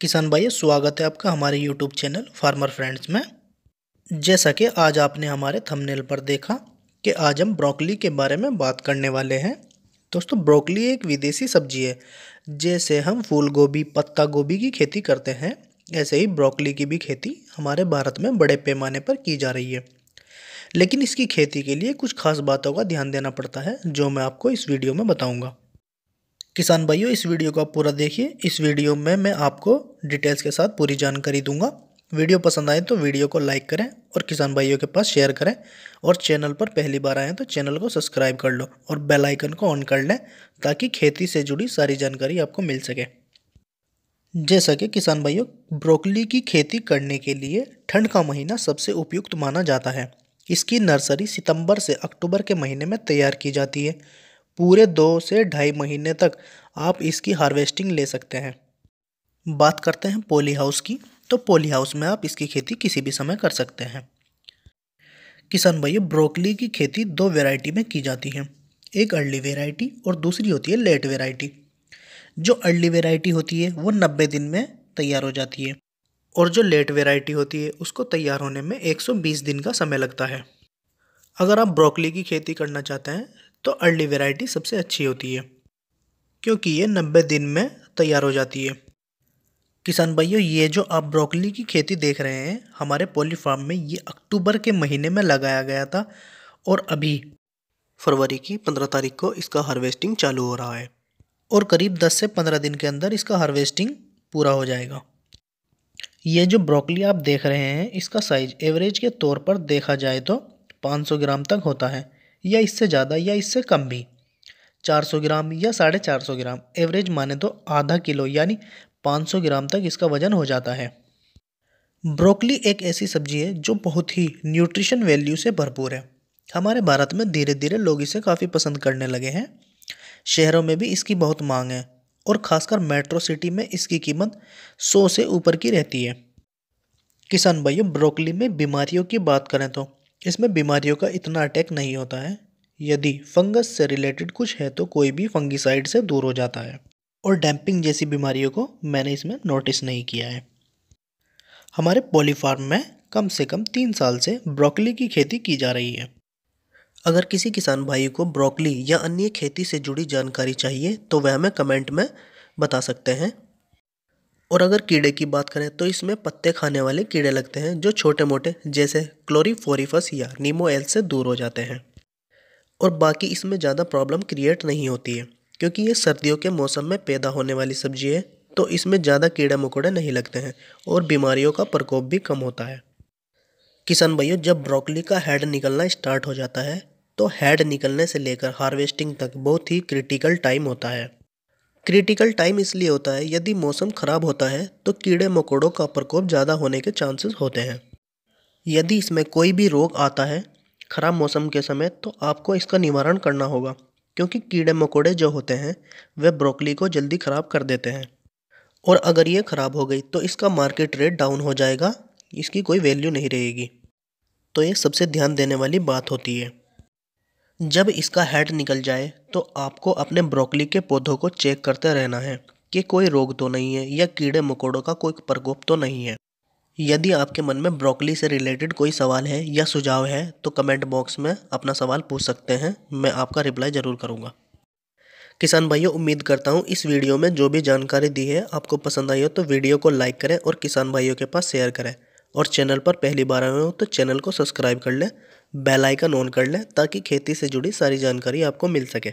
किसान भाई स्वागत है आपका हमारे यूट्यूब चैनल फार्मर फ्रेंड्स में जैसा कि आज आपने हमारे थंबनेल पर देखा कि आज हम ब्रोकली के बारे में बात करने वाले हैं दोस्तों ब्रोकली एक विदेशी सब्जी है जैसे हम फूल गोभी पत्ता गोभी की खेती करते हैं ऐसे ही ब्रोकली की भी खेती हमारे भारत में बड़े पैमाने पर की जा रही है लेकिन इसकी खेती के लिए कुछ खास बातों का ध्यान देना पड़ता है जो मैं आपको इस वीडियो में बताऊँगा किसान भाइयों इस वीडियो को आप पूरा देखिए इस वीडियो में मैं आपको डिटेल्स के साथ पूरी जानकारी दूंगा वीडियो पसंद आए तो वीडियो को लाइक करें और किसान भाइयों के पास शेयर करें और चैनल पर पहली बार आएँ तो चैनल को सब्सक्राइब कर लो और बेल आइकन को ऑन कर लें ताकि खेती से जुड़ी सारी जानकारी आपको मिल सके जैसा कि किसान भाइयों ब्रोकली की खेती करने के लिए ठंड का महीना सबसे उपयुक्त माना जाता है इसकी नर्सरी सितंबर से अक्टूबर के महीने में तैयार की जाती है पूरे दो से ढाई महीने तक आप इसकी हार्वेस्टिंग ले सकते हैं बात करते हैं पोली हाउस की तो पोली हाउस में आप इसकी खेती किसी भी समय कर सकते हैं किसान भाइयों ब्रोकली की खेती दो वेराइटी में की जाती है एक अर्ली वेराइटी और दूसरी होती है लेट वेराइटी जो अर्ली वेराइटी होती है वो नब्बे दिन में तैयार हो जाती है और जो लेट वेराइटी होती है उसको तैयार होने में 120 दिन का समय लगता है अगर आप ब्रोकली की खेती करना चाहते हैं तो अर्ली वेराइटी सबसे अच्छी होती है क्योंकि ये नब्बे दिन में तैयार हो जाती है किसान भाइयों ये जो आप ब्रोकली की खेती देख रहे हैं हमारे पोली फार्म में ये अक्टूबर के महीने में लगाया गया था और अभी फरवरी की पंद्रह तारीख को इसका हार्वेस्टिंग चालू हो रहा है और करीब दस से पंद्रह दिन के अंदर इसका हार्वेस्टिंग पूरा हो जाएगा ये जो ब्रोकली आप देख रहे हैं इसका साइज एवरेज के तौर पर देखा जाए तो 500 ग्राम तक होता है या इससे ज़्यादा या इससे कम भी 400 ग्राम या साढ़े चार सौ ग्राम एवरेज माने तो आधा किलो यानी 500 ग्राम तक इसका वजन हो जाता है ब्रोकली एक ऐसी सब्जी है जो बहुत ही न्यूट्रिशन वैल्यू से भरपूर है हमारे भारत में धीरे धीरे लोग इसे काफ़ी पसंद करने लगे हैं शहरों में भी इसकी बहुत मांग है और ख़ासकर मेट्रो सिटी में इसकी कीमत सौ से ऊपर की रहती है किसान भाइयों ब्रोकली में बीमारियों की बात करें तो इसमें बीमारियों का इतना अटैक नहीं होता है यदि फंगस से रिलेटेड कुछ है तो कोई भी फंगिसाइड से दूर हो जाता है और डैम्पिंग जैसी बीमारियों को मैंने इसमें नोटिस नहीं किया है हमारे पोलीफार्म में कम से कम तीन साल से ब्रोकली की खेती की जा रही है अगर किसी किसान भाई को ब्रोकली या अन्य खेती से जुड़ी जानकारी चाहिए तो वह हमें कमेंट में बता सकते हैं और अगर कीड़े की बात करें तो इसमें पत्ते खाने वाले कीड़े लगते हैं जो छोटे मोटे जैसे क्लोरीफोरीफस या नीमोएल से दूर हो जाते हैं और बाकी इसमें ज़्यादा प्रॉब्लम क्रिएट नहीं होती है क्योंकि ये सर्दियों के मौसम में पैदा होने वाली सब्जी है तो इसमें ज़्यादा कीड़े मकोड़े नहीं लगते हैं और बीमारियों का प्रकोप भी कम होता है किसान भाइयों जब ब्रोकली का हेड निकलना स्टार्ट हो जाता है तो हेड निकलने से लेकर हार्वेस्टिंग तक बहुत ही क्रिटिकल टाइम होता है क्रिटिकल टाइम इसलिए होता है यदि मौसम खराब होता है तो कीड़े मकोड़ों का प्रकोप ज़्यादा होने के चांसेस होते हैं यदि इसमें कोई भी रोग आता है खराब मौसम के समय तो आपको इसका निवारण करना होगा क्योंकि कीड़े मकोड़े जो होते हैं वे ब्रोकली को जल्दी ख़राब कर देते हैं और अगर ये ख़राब हो गई तो इसका मार्केट रेट डाउन हो जाएगा इसकी कोई वैल्यू नहीं रहेगी तो ये सबसे ध्यान देने वाली बात होती है जब इसका हेड निकल जाए तो आपको अपने ब्रोकली के पौधों को चेक करते रहना है कि कोई रोग तो नहीं है या कीड़े मकोड़ों का कोई प्रकोप तो नहीं है यदि आपके मन में ब्रोकली से रिलेटेड कोई सवाल है या सुझाव है तो कमेंट बॉक्स में अपना सवाल पूछ सकते हैं मैं आपका रिप्लाई ज़रूर करूँगा किसान भाइयों उम्मीद करता हूँ इस वीडियो में जो भी जानकारी दी है आपको पसंद आई हो तो वीडियो को लाइक करें और किसान भाइयों के पास शेयर करें और चैनल पर पहली बार आए हो तो चैनल को सब्सक्राइब कर लें बेल आइकन ऑन कर लें ताकि खेती से जुड़ी सारी जानकारी आपको मिल सके